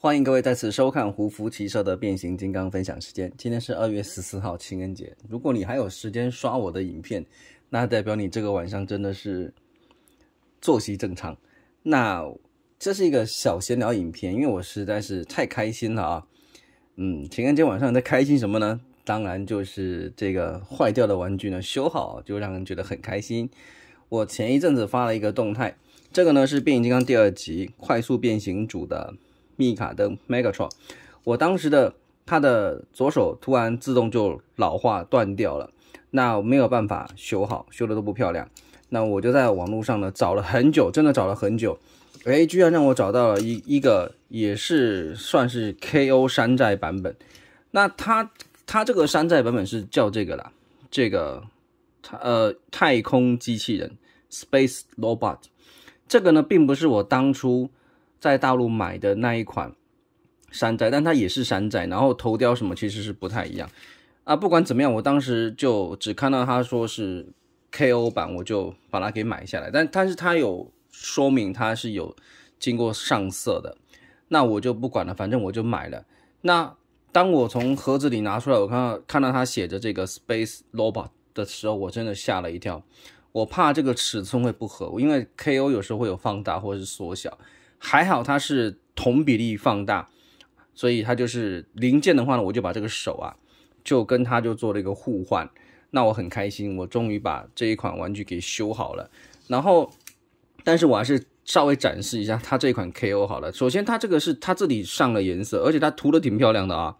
欢迎各位再次收看胡福奇社的变形金刚分享时间。今天是二月十四号，情人节。如果你还有时间刷我的影片，那代表你这个晚上真的是作息正常。那这是一个小闲聊影片，因为我实在是太开心了啊！嗯，情人节晚上在开心什么呢？当然就是这个坏掉的玩具呢修好，就让人觉得很开心。我前一阵子发了一个动态，这个呢是变形金刚第二集快速变形组的。密卡登 Megatron，我当时的他的左手突然自动就老化断掉了，那没有办法修好，修的都不漂亮。那我就在网络上呢找了很久，真的找了很久，哎，居然让我找到了一一个也是算是 KO 山寨版本。那他他这个山寨版本是叫这个啦，这个呃太空机器人 Space Robot，这个呢并不是我当初。在大陆买的那一款山寨，但它也是山寨，然后头雕什么其实是不太一样啊。不管怎么样，我当时就只看到他说是 KO 版，我就把它给买下来。但但是它有说明它是有经过上色的，那我就不管了，反正我就买了。那当我从盒子里拿出来，我看到看到它写着这个 Space r o b o t 的时候，我真的吓了一跳。我怕这个尺寸会不合，因为 KO 有时候会有放大或者是缩小。还好它是同比例放大，所以它就是零件的话呢，我就把这个手啊，就跟它就做了一个互换，那我很开心，我终于把这一款玩具给修好了。然后，但是我还是稍微展示一下它这款 KO 好了。首先它这个是它这里上了颜色，而且它涂的挺漂亮的啊，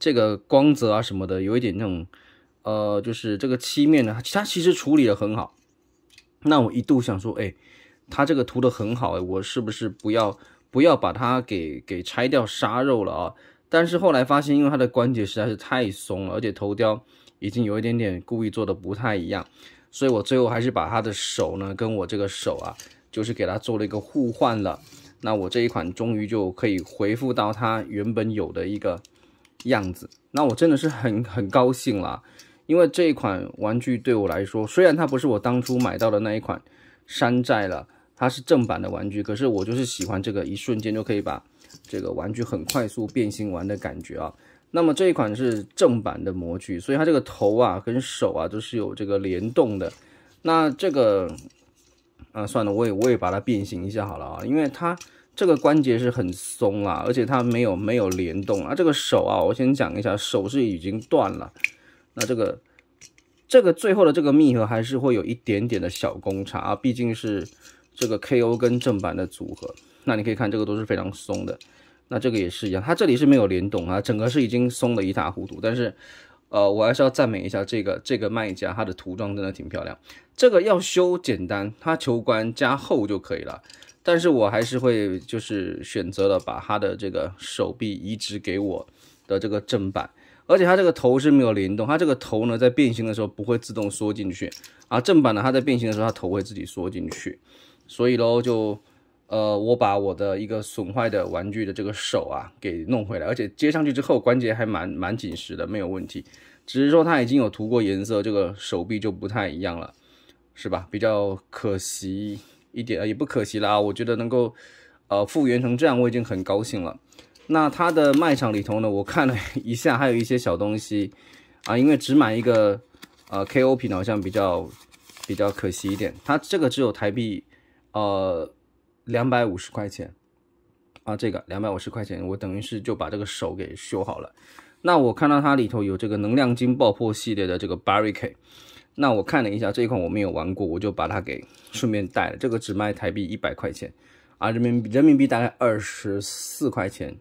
这个光泽啊什么的有一点那种，呃，就是这个漆面呢，它其实处理的很好。那我一度想说，哎。它这个涂的很好，我是不是不要不要把它给给拆掉杀肉了啊？但是后来发现，因为它的关节实在是太松了，而且头雕已经有一点点故意做的不太一样，所以我最后还是把它的手呢跟我这个手啊，就是给它做了一个互换了。那我这一款终于就可以恢复到它原本有的一个样子，那我真的是很很高兴啦，因为这一款玩具对我来说，虽然它不是我当初买到的那一款山寨了。它是正版的玩具，可是我就是喜欢这个一瞬间就可以把这个玩具很快速变形完的感觉啊。那么这一款是正版的模具，所以它这个头啊跟手啊都是有这个联动的。那这个啊算了，我也我也把它变形一下好了啊，因为它这个关节是很松啊，而且它没有没有联动啊。这个手啊，我先讲一下，手是已经断了。那这个这个最后的这个密合还是会有一点点的小公差啊，毕竟是。这个 KO 跟正版的组合，那你可以看这个都是非常松的，那这个也是一样，它这里是没有联动啊，整个是已经松的一塌糊涂。但是，呃，我还是要赞美一下这个这个卖家，他的涂装真的挺漂亮。这个要修简单，它球冠加厚就可以了。但是我还是会就是选择了把他的这个手臂移植给我的这个正版，而且它这个头是没有联动，它这个头呢在变形的时候不会自动缩进去，而正版呢，它在变形的时候它头会自己缩进去。所以喽，就，呃，我把我的一个损坏的玩具的这个手啊给弄回来，而且接上去之后关节还蛮蛮紧实的，没有问题。只是说它已经有涂过颜色，这个手臂就不太一样了，是吧？比较可惜一点，也不可惜啦。我觉得能够，呃，复原成这样，我已经很高兴了。那它的卖场里头呢，我看了一下，还有一些小东西，啊，因为只买一个，呃，K O 品好像比较比较可惜一点。它这个只有台币。呃，两百五十块钱啊，这个两百五十块钱，我等于是就把这个手给修好了。那我看到它里头有这个能量金爆破系列的这个 b a r r i e 那我看了一下这一款我没有玩过，我就把它给顺便带了。这个只卖台币一百块钱啊，人民人民币大概二十四块钱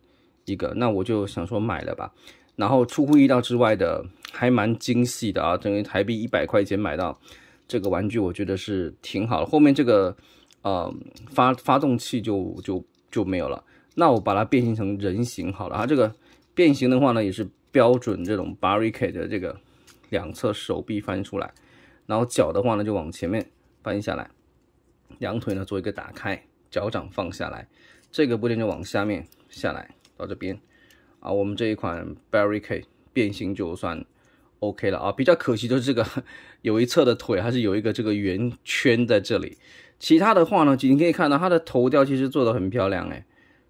一个。那我就想说买了吧。然后出乎意料之外的，还蛮精细的啊，等于台币一百块钱买到这个玩具，我觉得是挺好的。后面这个。呃，发发动器就就就没有了。那我把它变形成人形好了。它这个变形的话呢，也是标准这种 baricade r 的这个两侧手臂翻出来，然后脚的话呢就往前面翻下来，两腿呢做一个打开，脚掌放下来，这个部件就往下面下来到这边。啊，我们这一款 baricade 变形就算。OK 了啊，比较可惜就是这个有一侧的腿还是有一个这个圆圈在这里，其他的话呢，你可以看到它的头雕其实做的很漂亮哎，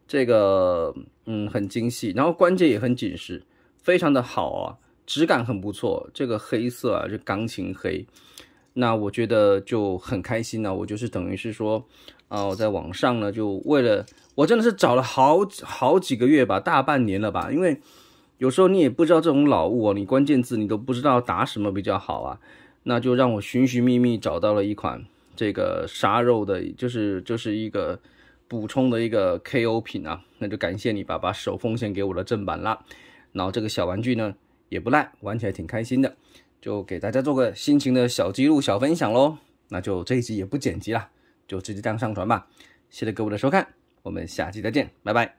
这个嗯很精细，然后关节也很紧实，非常的好啊，质感很不错，这个黑色啊这钢琴黑，那我觉得就很开心呢，我就是等于是说啊我在网上呢就为了我真的是找了好好几个月吧，大半年了吧，因为。有时候你也不知道这种老物哦，你关键字你都不知道打什么比较好啊，那就让我寻寻觅觅找到了一款这个沙肉的，就是就是一个补充的一个 KO 品啊，那就感谢你把把手奉献给我的正版啦。然后这个小玩具呢也不赖，玩起来挺开心的，就给大家做个心情的小记录、小分享喽。那就这一集也不剪辑了，就直接这样上传吧。谢谢各位的收看，我们下期再见，拜拜。